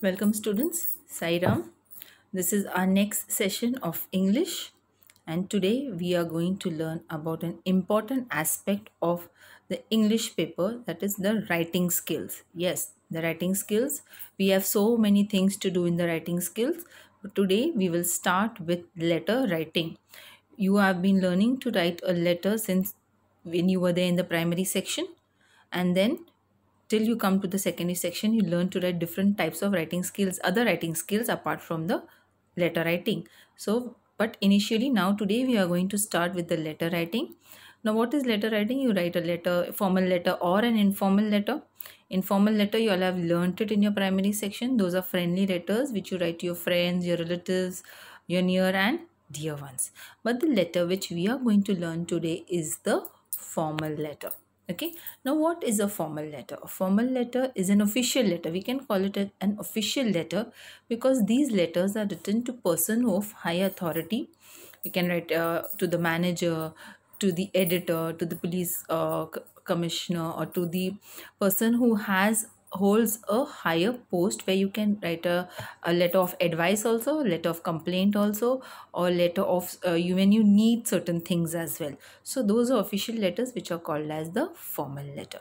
Welcome students, Sairam. This is our next session of English and today we are going to learn about an important aspect of the English paper that is the writing skills. Yes, the writing skills. We have so many things to do in the writing skills. But today we will start with letter writing. You have been learning to write a letter since when you were there in the primary section and then till you come to the secondary section you learn to write different types of writing skills other writing skills apart from the letter writing so but initially now today we are going to start with the letter writing now what is letter writing you write a letter formal letter or an informal letter informal letter you all have learnt it in your primary section those are friendly letters which you write to your friends your relatives your near and dear ones but the letter which we are going to learn today is the formal letter okay now what is a formal letter a formal letter is an official letter we can call it an official letter because these letters are written to person of high authority we can write uh, to the manager to the editor to the police uh, commissioner or to the person who has holds a higher post where you can write a, a letter of advice also letter of complaint also or letter of uh, you when you need certain things as well so those are official letters which are called as the formal letter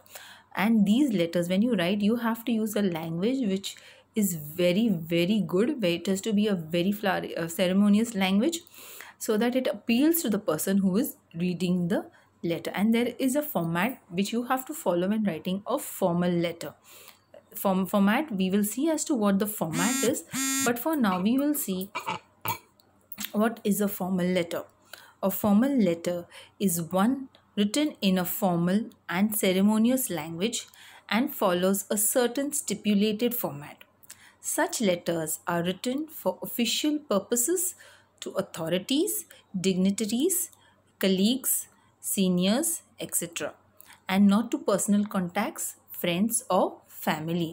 and these letters when you write you have to use a language which is very very good where it has to be a very flower, a ceremonious language so that it appeals to the person who is reading the letter and there is a format which you have to follow when writing a formal letter form format we will see as to what the format is but for now we will see what is a formal letter a formal letter is one written in a formal and ceremonious language and follows a certain stipulated format such letters are written for official purposes to authorities dignitaries colleagues seniors etc and not to personal contacts friends or family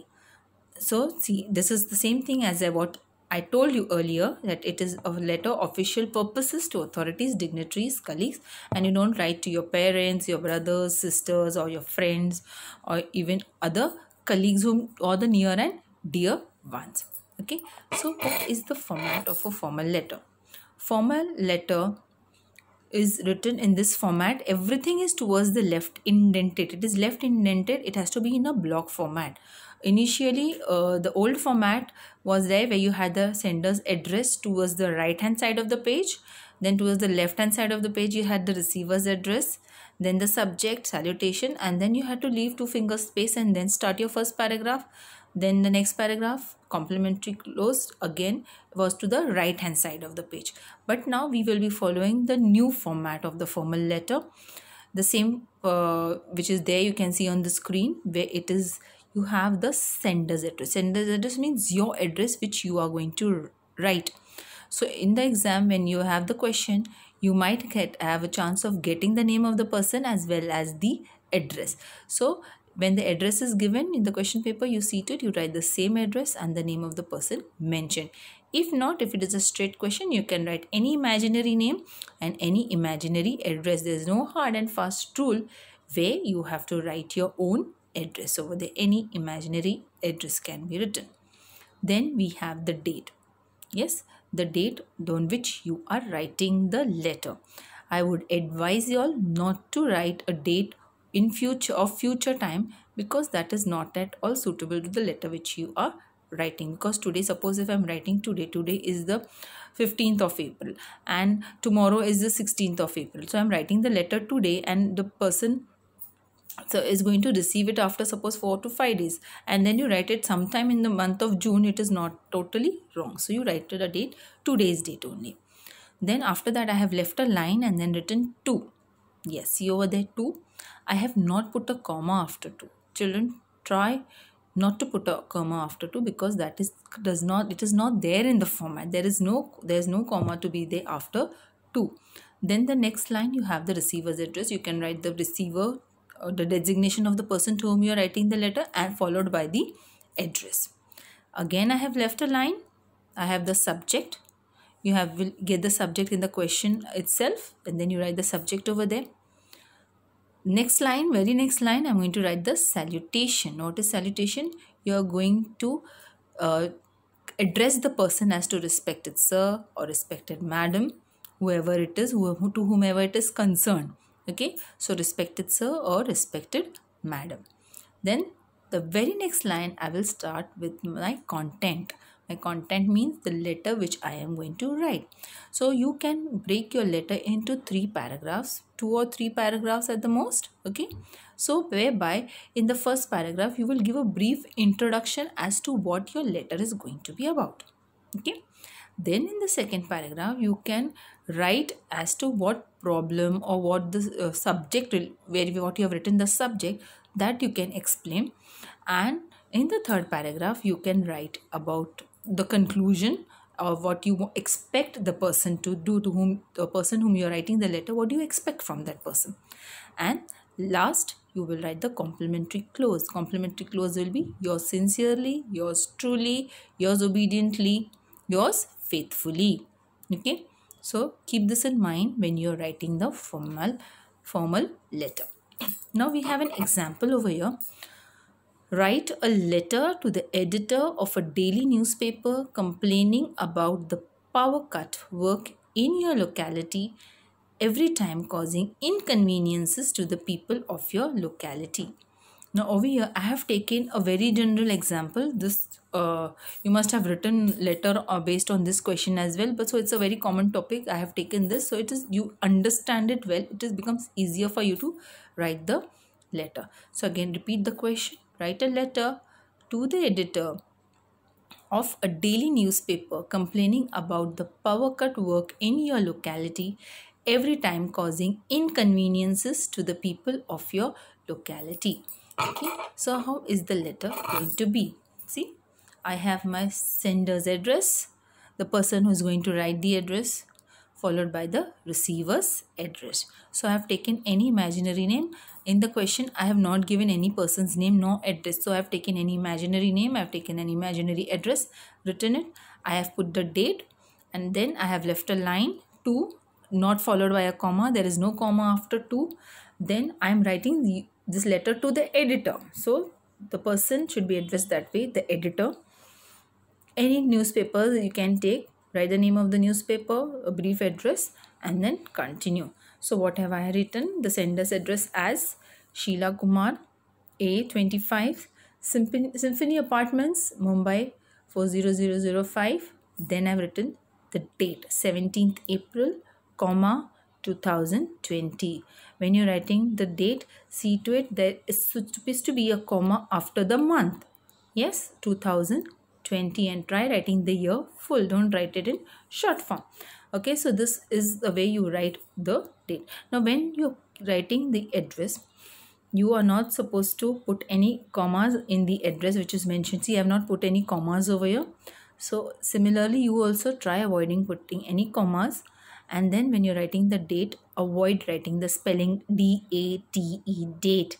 so see this is the same thing as what I told you earlier that it is a letter official purposes to authorities, dignitaries, colleagues and you don't write to your parents, your brothers, sisters or your friends or even other colleagues whom or the near and dear ones. Okay, so what is the format of a formal letter? Formal letter is written in this format everything is towards the left indented it is left indented it has to be in a block format initially uh, the old format was there where you had the sender's address towards the right hand side of the page then towards the left hand side of the page you had the receiver's address then the subject salutation and then you had to leave two finger space and then start your first paragraph then the next paragraph, complementary clause again was to the right hand side of the page. But now we will be following the new format of the formal letter. The same uh, which is there you can see on the screen where it is you have the sender's address. Sender's address means your address which you are going to write. So in the exam when you have the question you might get have a chance of getting the name of the person as well as the address. So when the address is given in the question paper, you see to it, you write the same address and the name of the person mentioned. If not, if it is a straight question, you can write any imaginary name and any imaginary address. There is no hard and fast rule where you have to write your own address. Over there, any imaginary address can be written. Then we have the date. Yes, the date on which you are writing the letter. I would advise you all not to write a date in future of future time because that is not at all suitable to the letter which you are writing because today suppose if i'm writing today today is the 15th of april and tomorrow is the 16th of april so i'm writing the letter today and the person so is going to receive it after suppose 4 to 5 days and then you write it sometime in the month of june it is not totally wrong so you write it a date today's date only then after that i have left a line and then written 2 yes see over there 2 I have not put a comma after two. Children, try not to put a comma after two because that is does not it is not there in the format there is no there is no comma to be there after two then the next line you have the receiver's address you can write the receiver or uh, the designation of the person to whom you are writing the letter and followed by the address again i have left a line i have the subject you have will get the subject in the question itself and then you write the subject over there next line very next line i'm going to write the salutation notice salutation you're going to uh, address the person as to respected sir or respected madam whoever it is who, to whomever it is concerned okay so respected sir or respected madam then the very next line i will start with my content my content means the letter which i am going to write so you can break your letter into three paragraphs two or three paragraphs at the most okay so whereby in the first paragraph you will give a brief introduction as to what your letter is going to be about okay then in the second paragraph you can write as to what problem or what the uh, subject where what you have written the subject that you can explain and in the third paragraph you can write about the conclusion or what you expect the person to do to whom the person whom you are writing the letter what do you expect from that person and last you will write the complimentary clause complimentary clause will be yours sincerely yours truly yours obediently yours faithfully okay so keep this in mind when you are writing the formal formal letter now we have an example over here write a letter to the editor of a daily newspaper complaining about the power cut work in your locality every time causing inconveniences to the people of your locality. Now over here I have taken a very general example. This uh, you must have written letter or uh, based on this question as well but so it's a very common topic I have taken this so it is you understand it well it is becomes easier for you to write the letter. So again repeat the question write a letter to the editor of a daily newspaper complaining about the power cut work in your locality every time causing inconveniences to the people of your locality okay so how is the letter going to be see i have my sender's address the person who is going to write the address followed by the receiver's address so i have taken any imaginary name in the question i have not given any person's name nor address so i have taken any imaginary name i have taken an imaginary address written it i have put the date and then i have left a line to not followed by a comma there is no comma after to then i am writing the, this letter to the editor so the person should be addressed that way the editor any newspaper you can take write the name of the newspaper a brief address and then continue so what have I written? The sender's address as Sheila Kumar, A25, Symphony, Symphony Apartments, Mumbai 40005. Then I've written the date 17th April, comma 2020. When you're writing the date, see to it it's supposed to be a comma after the month. Yes, 2020 and try writing the year full. Don't write it in short form okay so this is the way you write the date now when you're writing the address you are not supposed to put any commas in the address which is mentioned see i have not put any commas over here so similarly you also try avoiding putting any commas and then when you're writing the date avoid writing the spelling d-a-t-e date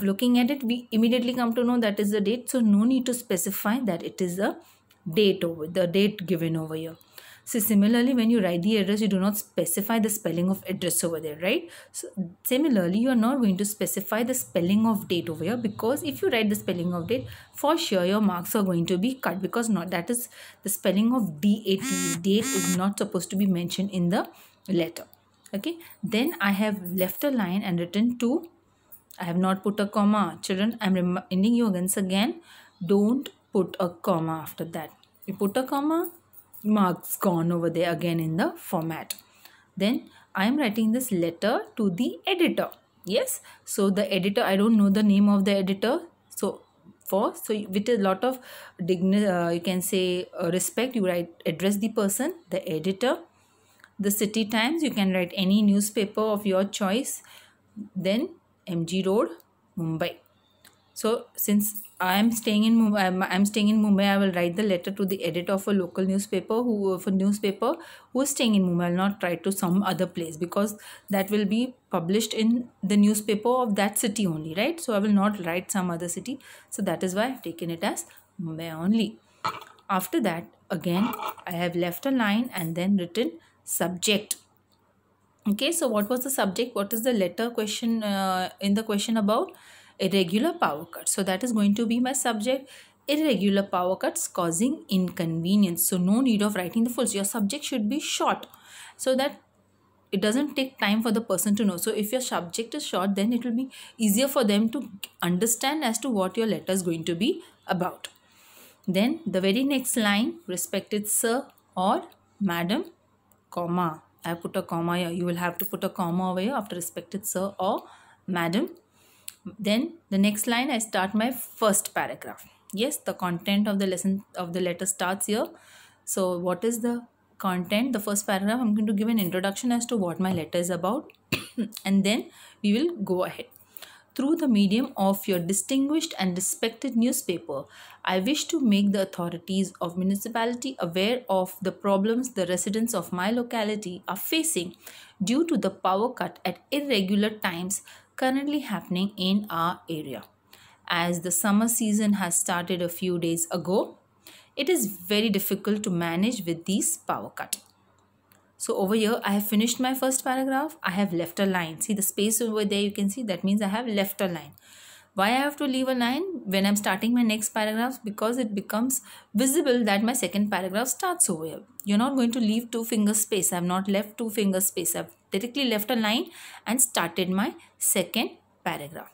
looking at it we immediately come to know that is the date so no need to specify that it is a date over the date given over here so similarly, when you write the address, you do not specify the spelling of address over there, right? So similarly, you are not going to specify the spelling of date over here because if you write the spelling of date, for sure your marks are going to be cut because not that is the spelling of DAT. Date is not supposed to be mentioned in the letter. Okay. Then I have left a line and written two. I have not put a comma. Children, I am reminding you once again, don't put a comma after that. You put a comma, marks gone over there again in the format then i am writing this letter to the editor yes so the editor i don't know the name of the editor so for so with a lot of dignity uh, you can say uh, respect you write address the person the editor the city times you can write any newspaper of your choice then mg road mumbai so since I am staying in Mumbai. I'm, I'm staying in Mumbai. I will write the letter to the editor of a local newspaper who for newspaper who is staying in Mumbai. I'll not write to some other place because that will be published in the newspaper of that city only, right? So I will not write some other city. So that is why I've taken it as Mumbai only. After that, again, I have left a line and then written subject. Okay, so what was the subject? What is the letter question uh, in the question about? irregular power cuts. So that is going to be my subject irregular power cuts causing inconvenience. So no need of writing the full. So your subject should be short so that it doesn't take time for the person to know. So if your subject is short then it will be easier for them to understand as to what your letter is going to be about. Then the very next line respected sir or madam comma. I put a comma here. You will have to put a comma over here after respected sir or madam then the next line i start my first paragraph yes the content of the lesson of the letter starts here so what is the content the first paragraph i'm going to give an introduction as to what my letter is about and then we will go ahead through the medium of your distinguished and respected newspaper, I wish to make the authorities of municipality aware of the problems the residents of my locality are facing due to the power cut at irregular times currently happening in our area. As the summer season has started a few days ago, it is very difficult to manage with these power cut. So over here, I have finished my first paragraph. I have left a line. See the space over there, you can see that means I have left a line. Why I have to leave a line when I'm starting my next paragraph? Because it becomes visible that my second paragraph starts over here. You're not going to leave two finger space. I've not left two finger space. I've directly left a line and started my second paragraph.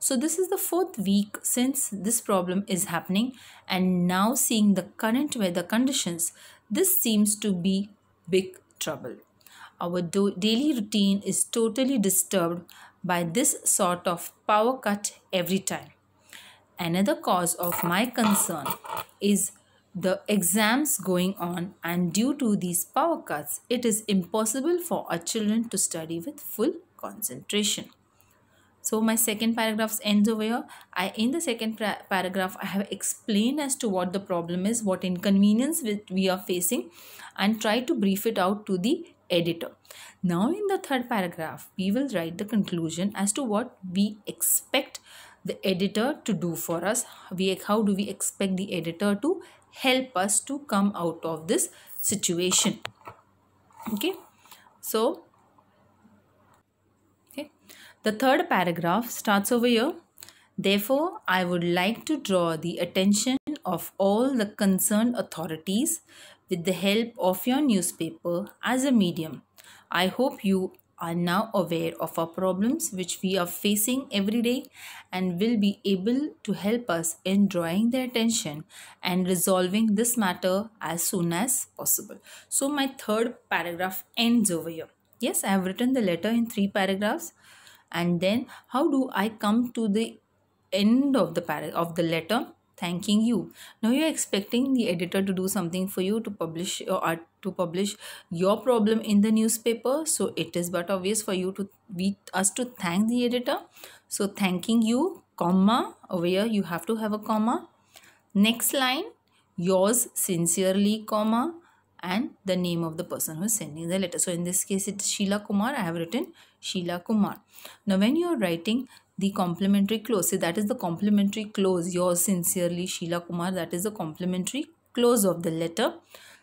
So this is the fourth week since this problem is happening and now seeing the current weather conditions, this seems to be big trouble. Our daily routine is totally disturbed by this sort of power cut every time. Another cause of my concern is the exams going on and due to these power cuts, it is impossible for our children to study with full concentration. So my second paragraph ends over here. I, in the second paragraph, I have explained as to what the problem is, what inconvenience we are facing and try to brief it out to the editor. Now, in the third paragraph, we will write the conclusion as to what we expect the editor to do for us. We, how do we expect the editor to help us to come out of this situation? Okay, so okay, the third paragraph starts over here. Therefore, I would like to draw the attention of all the concerned authorities with the help of your newspaper as a medium. I hope you are now aware of our problems which we are facing every day and will be able to help us in drawing their attention and resolving this matter as soon as possible. So my third paragraph ends over here. Yes, I have written the letter in three paragraphs and then how do I come to the end of the paragraph of the letter thanking you now you're expecting the editor to do something for you to publish your uh, art to publish your problem in the newspaper so it is but obvious for you to we us to thank the editor so thanking you comma over here you have to have a comma next line yours sincerely comma and the name of the person who is sending the letter so in this case it's sheila kumar i have written Sheila Kumar. Now, when you are writing the complimentary clause, say that is the complimentary clause, yours sincerely, Sheila Kumar, that is the complimentary clause of the letter.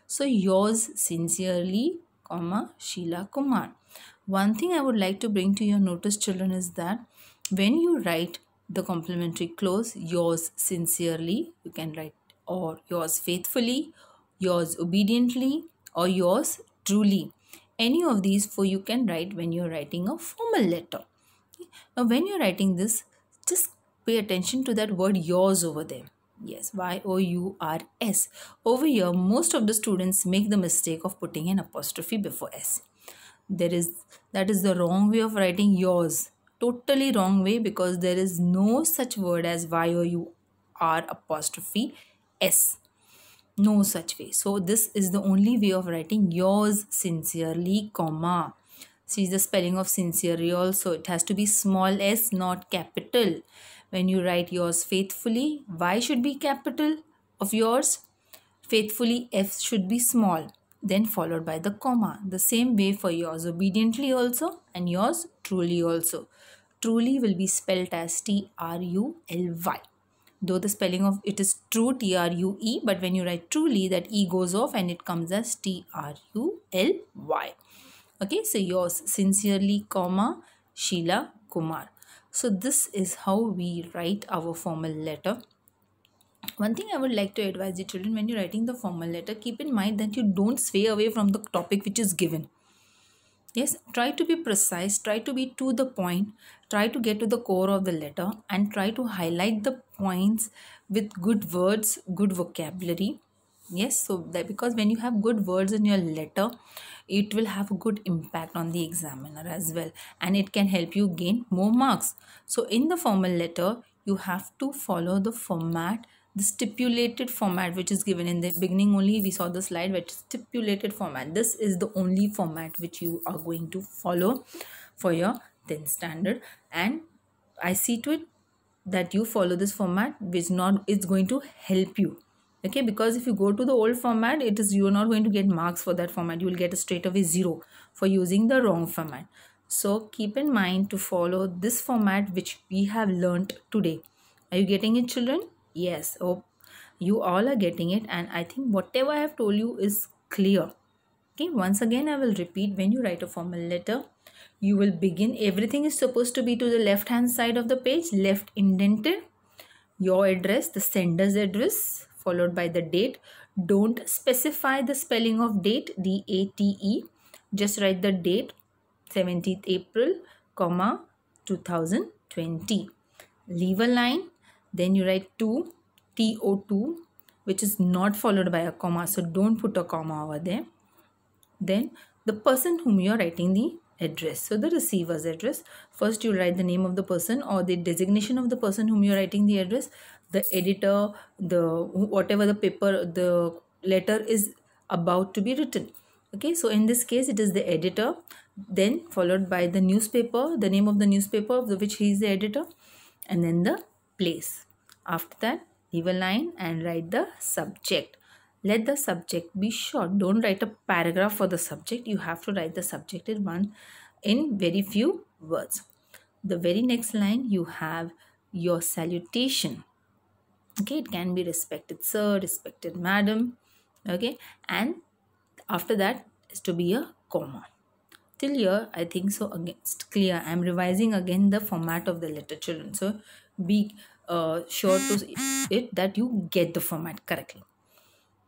So, yours sincerely, comma, Sheila Kumar. One thing I would like to bring to your notice, children, is that when you write the complimentary clause, yours sincerely, you can write or yours faithfully, yours obediently, or yours truly any of these four you can write when you're writing a formal letter now when you're writing this just pay attention to that word yours over there yes y o u r s over here most of the students make the mistake of putting an apostrophe before s there is that is the wrong way of writing yours totally wrong way because there is no such word as y o u r apostrophe s no such way so this is the only way of writing yours sincerely comma see the spelling of sincerely also it has to be small s not capital when you write yours faithfully y should be capital of yours faithfully f should be small then followed by the comma the same way for yours obediently also and yours truly also truly will be spelled as t r u l y though the spelling of it is true T-R-U-E but when you write truly that E goes off and it comes as T-R-U-L-Y. Okay, so yours sincerely comma Sheila Kumar. So this is how we write our formal letter. One thing I would like to advise the children when you're writing the formal letter, keep in mind that you don't sway away from the topic which is given yes try to be precise try to be to the point try to get to the core of the letter and try to highlight the points with good words good vocabulary yes so that because when you have good words in your letter it will have a good impact on the examiner as well and it can help you gain more marks so in the formal letter you have to follow the format the stipulated format which is given in the beginning only we saw the slide which stipulated format this is the only format which you are going to follow for your 10th standard and i see to it that you follow this format which not is going to help you okay because if you go to the old format it is you are not going to get marks for that format you will get a straight away zero for using the wrong format so keep in mind to follow this format which we have learnt today are you getting it children yes Oh, you all are getting it and i think whatever i have told you is clear okay once again i will repeat when you write a formal letter you will begin everything is supposed to be to the left hand side of the page left indented your address the sender's address followed by the date don't specify the spelling of date d a t e just write the date 17th april comma 2020 leave a line then you write to to2 which is not followed by a comma so don't put a comma over there then the person whom you are writing the address. So the receiver's address. First you write the name of the person or the designation of the person whom you're writing the address. The editor, the whatever the paper, the letter is about to be written. Okay, so in this case it is the editor, then followed by the newspaper, the name of the newspaper of which he is the editor, and then the place. After that, leave a line and write the subject let the subject be short don't write a paragraph for the subject you have to write the subject in one in very few words the very next line you have your salutation okay it can be respected sir respected madam okay and after that is to be a comma till here i think so Against clear i'm revising again the format of the letter children so be uh, sure to it that you get the format correctly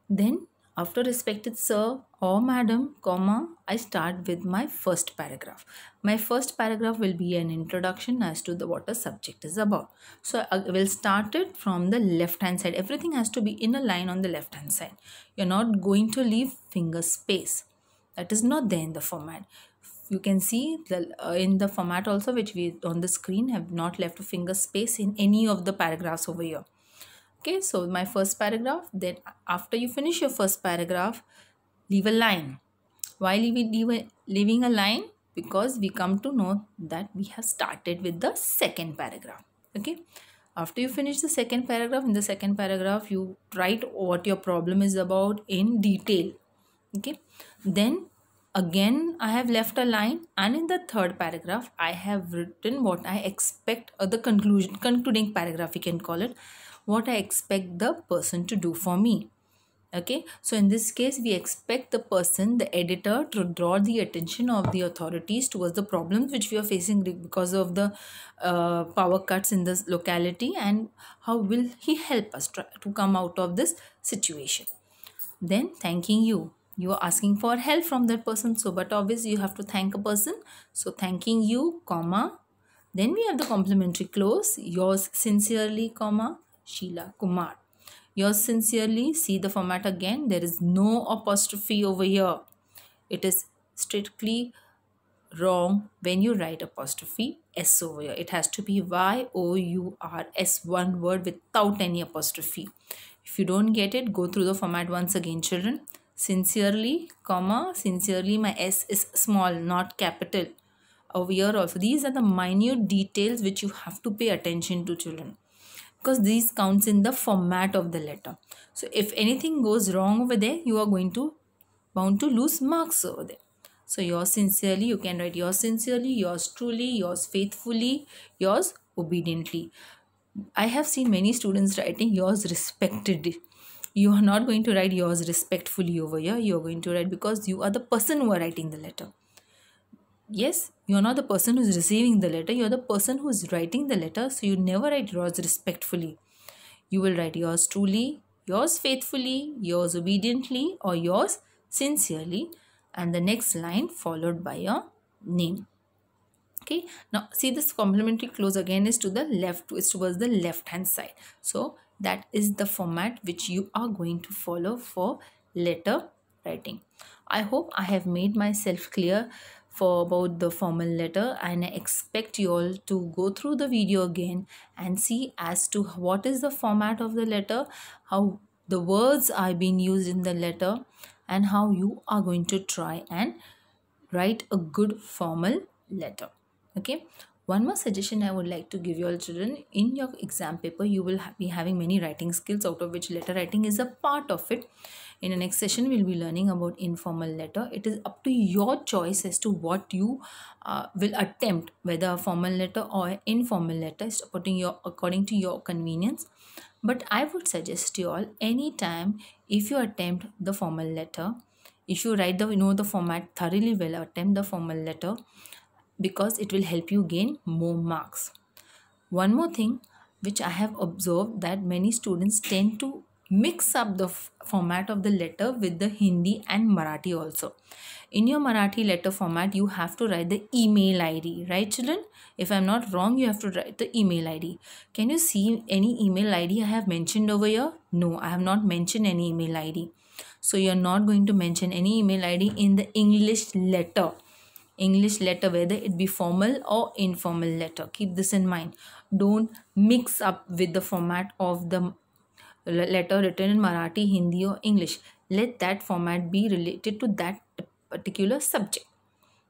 then after respected sir or madam, comma, I start with my first paragraph. My first paragraph will be an introduction as to the what a subject is about. So I will start it from the left hand side. Everything has to be in a line on the left hand side. You're not going to leave finger space. That is not there in the format you can see the, uh, in the format also which we on the screen have not left a finger space in any of the paragraphs over here okay so my first paragraph then after you finish your first paragraph leave a line why leave, leave a, leaving a line because we come to know that we have started with the second paragraph okay after you finish the second paragraph in the second paragraph you write what your problem is about in detail okay then again i have left a line and in the third paragraph i have written what i expect or the conclusion concluding paragraph You can call it what I expect the person to do for me. Okay, so in this case, we expect the person, the editor, to draw the attention of the authorities towards the problems which we are facing because of the uh, power cuts in this locality and how will he help us to come out of this situation. Then thanking you, you are asking for help from that person so but obviously you have to thank a person so thanking you comma then we have the complimentary clause yours sincerely comma Sheila Kumar. Yours sincerely, see the format again. There is no apostrophe over here. It is strictly wrong when you write apostrophe s over here. It has to be y o u r s one word without any apostrophe. If you don't get it, go through the format once again, children. Sincerely, comma, sincerely, my s is small, not capital. Over here also, these are the minute details which you have to pay attention to, children because these counts in the format of the letter. So if anything goes wrong over there, you are going to bound to lose marks over there. So yours sincerely, you can write yours sincerely, yours truly, yours faithfully, yours obediently. I have seen many students writing yours respected. You are not going to write yours respectfully over here. You are going to write because you are the person who are writing the letter. Yes, you're not the person who's receiving the letter, you're the person who's writing the letter, so you never write yours respectfully. You will write yours truly, yours faithfully, yours obediently, or yours sincerely, and the next line followed by your name. Okay, now see this complementary close again is to the left, is towards the left hand side. So that is the format which you are going to follow for letter writing. I hope I have made myself clear for about the formal letter and I expect you all to go through the video again and see as to what is the format of the letter, how the words are being used in the letter and how you are going to try and write a good formal letter. Okay, one more suggestion I would like to give your children in your exam paper, you will be having many writing skills out of which letter writing is a part of it. In the next session, we'll be learning about informal letter. It is up to your choice as to what you uh, will attempt, whether a formal letter or informal letter, according your according to your convenience. But I would suggest you all anytime if you attempt the formal letter, if you write the you know the format thoroughly well, attempt the formal letter because it will help you gain more marks. One more thing which I have observed that many students tend to mix up the format of the letter with the Hindi and Marathi also. In your Marathi letter format, you have to write the email ID, right children? If I'm not wrong, you have to write the email ID. Can you see any email ID I have mentioned over here? No, I have not mentioned any email ID. So you're not going to mention any email ID in the English letter. English letter whether it be formal or informal letter. Keep this in mind. Don't mix up with the format of the letter written in Marathi, Hindi or English. Let that format be related to that particular subject.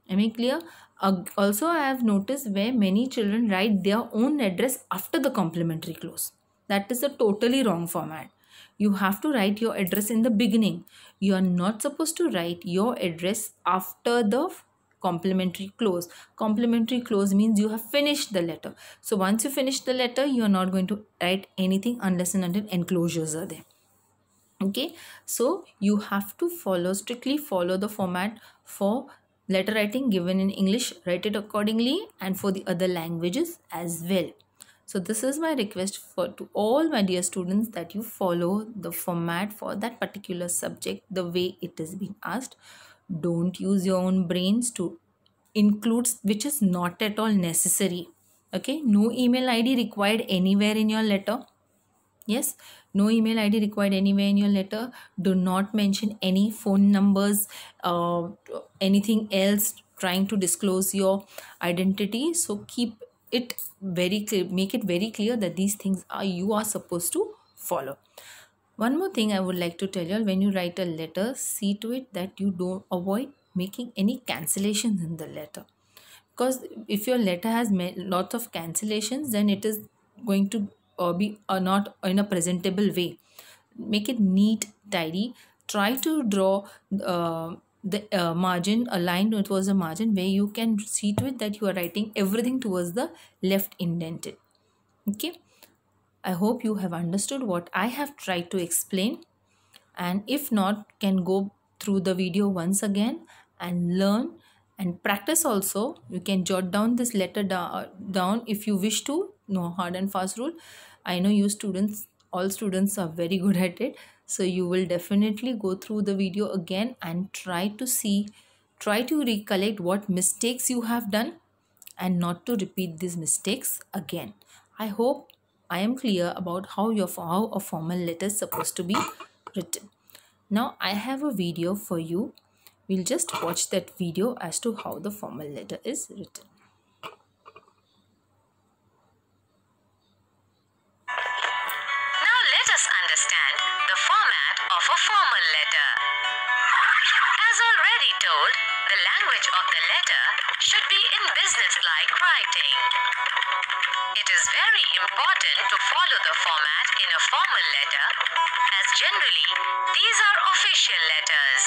Am I clear? Uh, also, I have noticed where many children write their own address after the complimentary clause. That is a totally wrong format. You have to write your address in the beginning. You are not supposed to write your address after the complementary close. complementary close means you have finished the letter so once you finish the letter you are not going to write anything unless and until enclosures are there okay so you have to follow strictly follow the format for letter writing given in english write it accordingly and for the other languages as well so this is my request for to all my dear students that you follow the format for that particular subject the way it is being asked don't use your own brains to include which is not at all necessary okay no email id required anywhere in your letter yes no email id required anywhere in your letter do not mention any phone numbers uh, anything else trying to disclose your identity so keep it very clear make it very clear that these things are you are supposed to follow one more thing I would like to tell you all when you write a letter, see to it that you don't avoid making any cancellations in the letter. Because if your letter has lots of cancellations, then it is going to or uh, be uh, not in a presentable way. Make it neat, tidy. Try to draw uh, the uh, margin aligned It was a margin where you can see to it that you are writing everything towards the left indented. Okay. I hope you have understood what I have tried to explain and if not can go through the video once again and learn and practice also you can jot down this letter down if you wish to no hard and fast rule i know you students all students are very good at it so you will definitely go through the video again and try to see try to recollect what mistakes you have done and not to repeat these mistakes again i hope I am clear about how your how a formal letter is supposed to be written. Now I have a video for you. We'll just watch that video as to how the formal letter is written. Now let us understand the format of a formal letter. As already told, the language of the letter should be in business-like writing. It is very important to follow the format in a formal letter as generally these are official letters.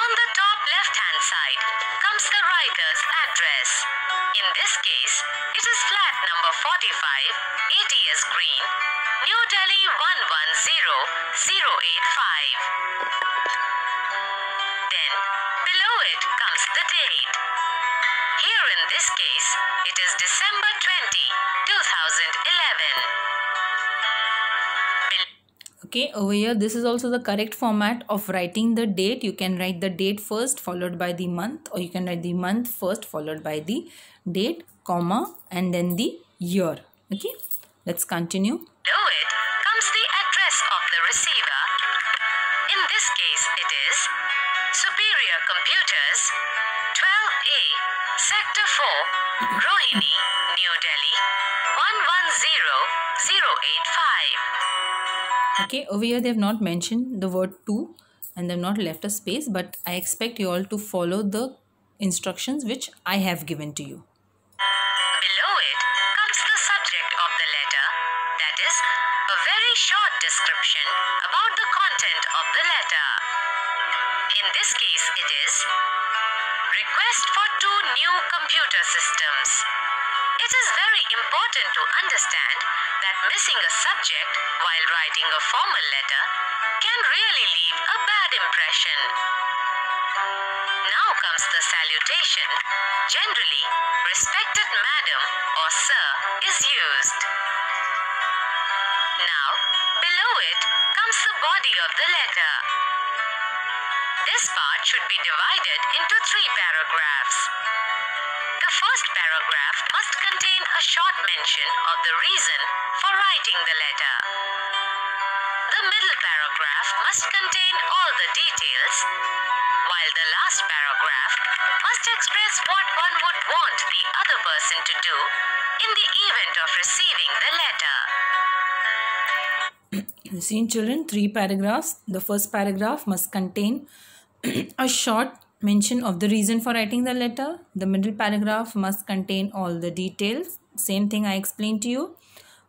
On the top left-hand side comes the writer's address. In this case, it is flat number 45, ATS Green, New Delhi 110085. Below it comes the date. Here in this case, it is December 20, 2011. Okay, over here this is also the correct format of writing the date. You can write the date first followed by the month or you can write the month first followed by the date, comma and then the year. Okay, let's continue. Do it. Computers, 12A, Sector 4, Rohini, New Delhi, 110085. Okay, over here they have not mentioned the word two, and they have not left a space, but I expect you all to follow the instructions which I have given to you. Below it, computer systems. It is very important to understand that missing a subject while writing a formal letter can really leave a bad impression. Now comes the salutation. Generally, respected madam or sir is used. Now, below it comes the body of the letter. This part should be divided into three paragraphs first paragraph must contain a short mention of the reason for writing the letter. The middle paragraph must contain all the details, while the last paragraph must express what one would want the other person to do in the event of receiving the letter. You've Seeing children, three paragraphs. The first paragraph must contain a short mention of the reason for writing the letter. The middle paragraph must contain all the details. Same thing I explained to you.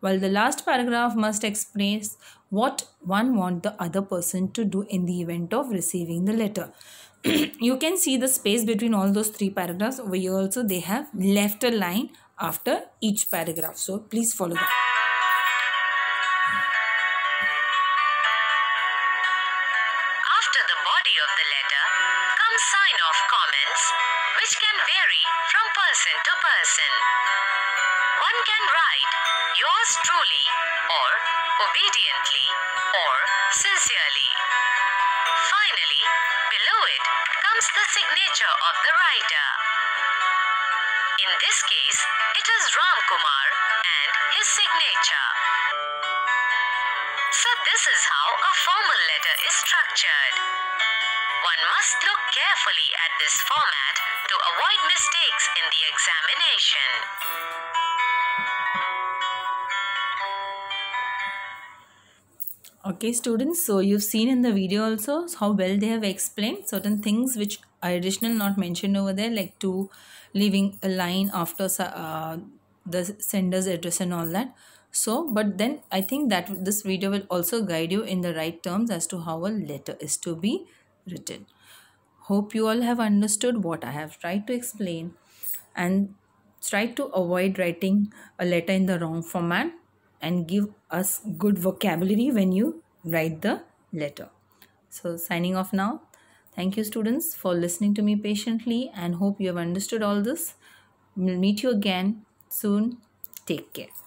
While the last paragraph must express what one want the other person to do in the event of receiving the letter. you can see the space between all those three paragraphs over here also they have left a line after each paragraph. So please follow that. writer. In this case, it is Ram Kumar and his signature. So this is how a formal letter is structured. One must look carefully at this format to avoid mistakes in the examination. okay students so you've seen in the video also how well they have explained certain things which additional not mentioned over there like to leaving a line after uh, the sender's address and all that so but then i think that this video will also guide you in the right terms as to how a letter is to be written hope you all have understood what i have tried to explain and try to avoid writing a letter in the wrong format and give us good vocabulary when you write the letter so signing off now Thank you students for listening to me patiently and hope you have understood all this. We'll meet you again soon. Take care.